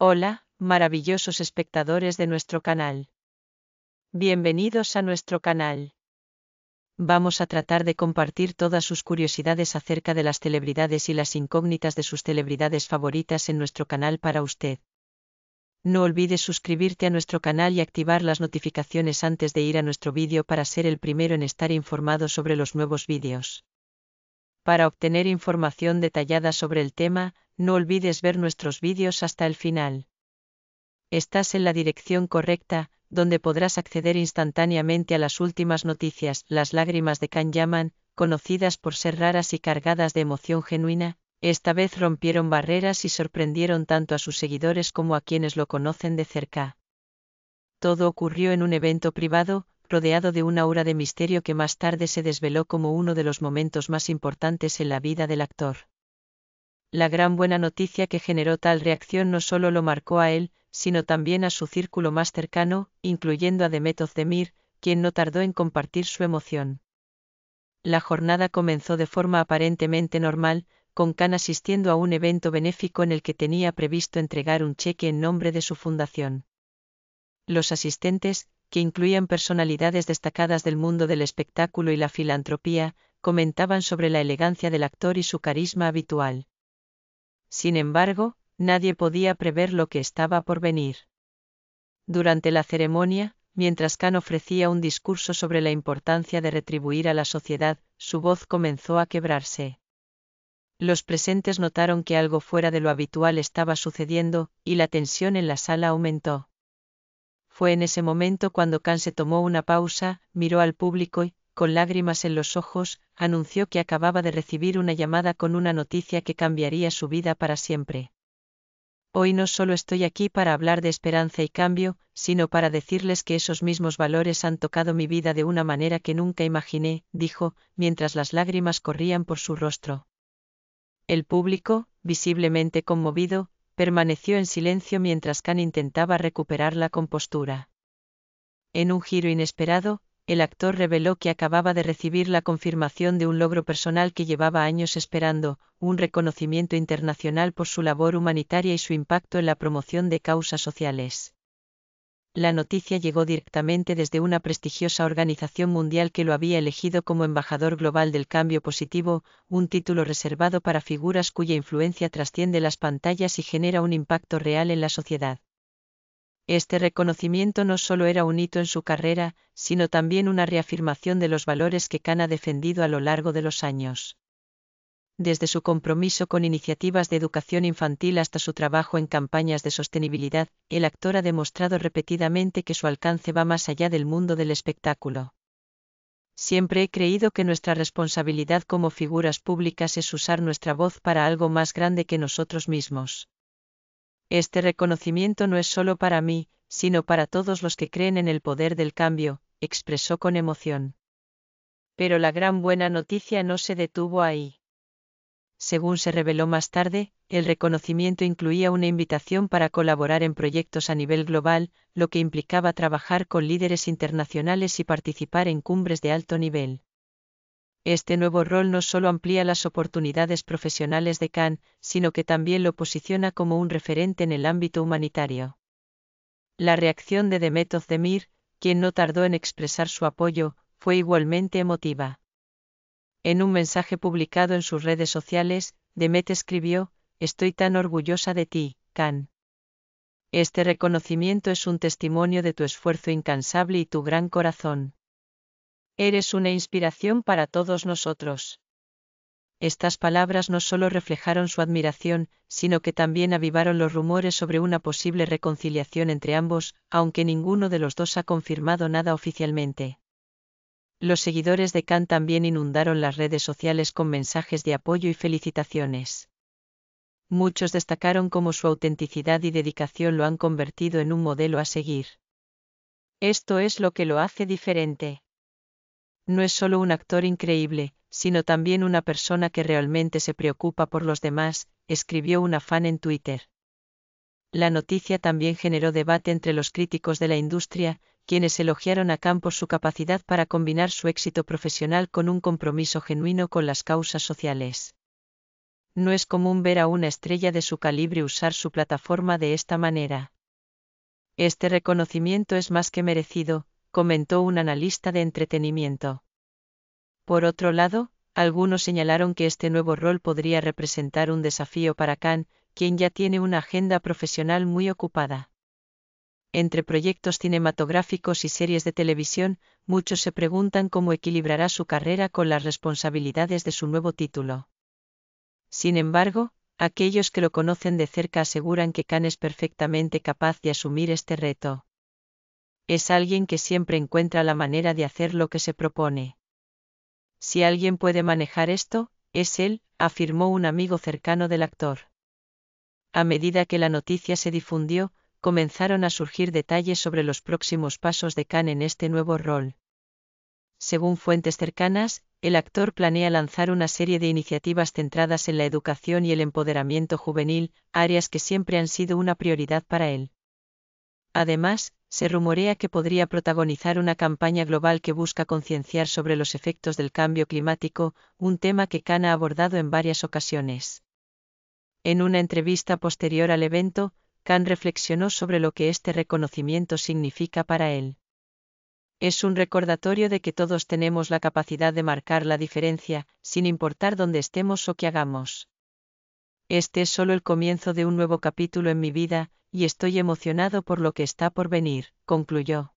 Hola, maravillosos espectadores de nuestro canal. Bienvenidos a nuestro canal. Vamos a tratar de compartir todas sus curiosidades acerca de las celebridades y las incógnitas de sus celebridades favoritas en nuestro canal para usted. No olvides suscribirte a nuestro canal y activar las notificaciones antes de ir a nuestro vídeo para ser el primero en estar informado sobre los nuevos vídeos. Para obtener información detallada sobre el tema, no olvides ver nuestros vídeos hasta el final. Estás en la dirección correcta, donde podrás acceder instantáneamente a las últimas noticias. Las lágrimas de Can Yaman, conocidas por ser raras y cargadas de emoción genuina, esta vez rompieron barreras y sorprendieron tanto a sus seguidores como a quienes lo conocen de cerca. Todo ocurrió en un evento privado, rodeado de una aura de misterio que más tarde se desveló como uno de los momentos más importantes en la vida del actor. La gran buena noticia que generó tal reacción no solo lo marcó a él, sino también a su círculo más cercano, incluyendo a Demet Ozdemir, quien no tardó en compartir su emoción. La jornada comenzó de forma aparentemente normal, con Khan asistiendo a un evento benéfico en el que tenía previsto entregar un cheque en nombre de su fundación. Los asistentes, que incluían personalidades destacadas del mundo del espectáculo y la filantropía, comentaban sobre la elegancia del actor y su carisma habitual. Sin embargo, nadie podía prever lo que estaba por venir. Durante la ceremonia, mientras Khan ofrecía un discurso sobre la importancia de retribuir a la sociedad, su voz comenzó a quebrarse. Los presentes notaron que algo fuera de lo habitual estaba sucediendo, y la tensión en la sala aumentó. Fue en ese momento cuando Khan se tomó una pausa, miró al público y, con lágrimas en los ojos, anunció que acababa de recibir una llamada con una noticia que cambiaría su vida para siempre. Hoy no solo estoy aquí para hablar de esperanza y cambio, sino para decirles que esos mismos valores han tocado mi vida de una manera que nunca imaginé, dijo, mientras las lágrimas corrían por su rostro. El público, visiblemente conmovido, permaneció en silencio mientras Khan intentaba recuperar la compostura. En un giro inesperado, el actor reveló que acababa de recibir la confirmación de un logro personal que llevaba años esperando, un reconocimiento internacional por su labor humanitaria y su impacto en la promoción de causas sociales. La noticia llegó directamente desde una prestigiosa organización mundial que lo había elegido como embajador global del cambio positivo, un título reservado para figuras cuya influencia trasciende las pantallas y genera un impacto real en la sociedad. Este reconocimiento no solo era un hito en su carrera, sino también una reafirmación de los valores que Khan ha defendido a lo largo de los años. Desde su compromiso con iniciativas de educación infantil hasta su trabajo en campañas de sostenibilidad, el actor ha demostrado repetidamente que su alcance va más allá del mundo del espectáculo. Siempre he creído que nuestra responsabilidad como figuras públicas es usar nuestra voz para algo más grande que nosotros mismos. Este reconocimiento no es solo para mí, sino para todos los que creen en el poder del cambio, expresó con emoción. Pero la gran buena noticia no se detuvo ahí. Según se reveló más tarde, el reconocimiento incluía una invitación para colaborar en proyectos a nivel global, lo que implicaba trabajar con líderes internacionales y participar en cumbres de alto nivel. Este nuevo rol no solo amplía las oportunidades profesionales de Khan, sino que también lo posiciona como un referente en el ámbito humanitario. La reacción de Demet Ozdemir, quien no tardó en expresar su apoyo, fue igualmente emotiva. En un mensaje publicado en sus redes sociales, Demet escribió, Estoy tan orgullosa de ti, Khan. Este reconocimiento es un testimonio de tu esfuerzo incansable y tu gran corazón. Eres una inspiración para todos nosotros. Estas palabras no solo reflejaron su admiración, sino que también avivaron los rumores sobre una posible reconciliación entre ambos, aunque ninguno de los dos ha confirmado nada oficialmente. Los seguidores de Khan también inundaron las redes sociales con mensajes de apoyo y felicitaciones. Muchos destacaron cómo su autenticidad y dedicación lo han convertido en un modelo a seguir. Esto es lo que lo hace diferente no es solo un actor increíble, sino también una persona que realmente se preocupa por los demás, escribió una fan en Twitter. La noticia también generó debate entre los críticos de la industria, quienes elogiaron a Campos su capacidad para combinar su éxito profesional con un compromiso genuino con las causas sociales. No es común ver a una estrella de su calibre usar su plataforma de esta manera. Este reconocimiento es más que merecido, comentó un analista de entretenimiento. Por otro lado, algunos señalaron que este nuevo rol podría representar un desafío para Khan, quien ya tiene una agenda profesional muy ocupada. Entre proyectos cinematográficos y series de televisión, muchos se preguntan cómo equilibrará su carrera con las responsabilidades de su nuevo título. Sin embargo, aquellos que lo conocen de cerca aseguran que Khan es perfectamente capaz de asumir este reto es alguien que siempre encuentra la manera de hacer lo que se propone. Si alguien puede manejar esto, es él, afirmó un amigo cercano del actor. A medida que la noticia se difundió, comenzaron a surgir detalles sobre los próximos pasos de Khan en este nuevo rol. Según fuentes cercanas, el actor planea lanzar una serie de iniciativas centradas en la educación y el empoderamiento juvenil, áreas que siempre han sido una prioridad para él. Además, se rumorea que podría protagonizar una campaña global que busca concienciar sobre los efectos del cambio climático, un tema que Khan ha abordado en varias ocasiones. En una entrevista posterior al evento, Khan reflexionó sobre lo que este reconocimiento significa para él. Es un recordatorio de que todos tenemos la capacidad de marcar la diferencia, sin importar dónde estemos o qué hagamos. Este es solo el comienzo de un nuevo capítulo en mi vida, y estoy emocionado por lo que está por venir, concluyó.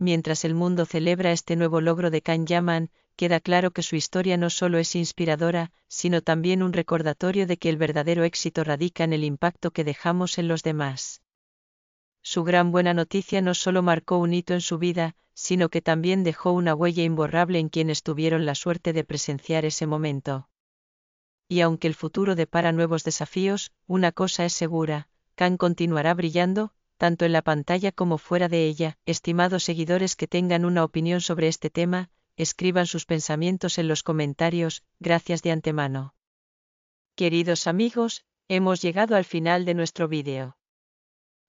Mientras el mundo celebra este nuevo logro de Kan Yaman, queda claro que su historia no solo es inspiradora, sino también un recordatorio de que el verdadero éxito radica en el impacto que dejamos en los demás. Su gran buena noticia no solo marcó un hito en su vida, sino que también dejó una huella imborrable en quienes tuvieron la suerte de presenciar ese momento y aunque el futuro depara nuevos desafíos, una cosa es segura, Khan continuará brillando, tanto en la pantalla como fuera de ella. Estimados seguidores que tengan una opinión sobre este tema, escriban sus pensamientos en los comentarios, gracias de antemano. Queridos amigos, hemos llegado al final de nuestro vídeo.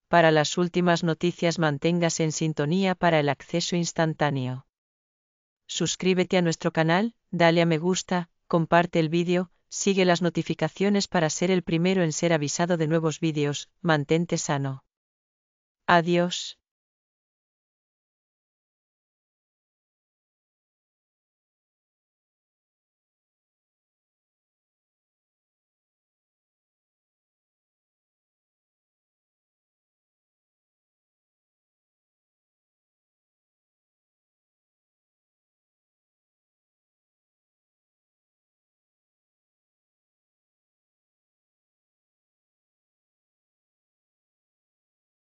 Para las últimas noticias manténgase en sintonía para el acceso instantáneo. Suscríbete a nuestro canal, dale a me gusta, comparte el vídeo, sigue las notificaciones para ser el primero en ser avisado de nuevos vídeos, mantente sano. Adiós.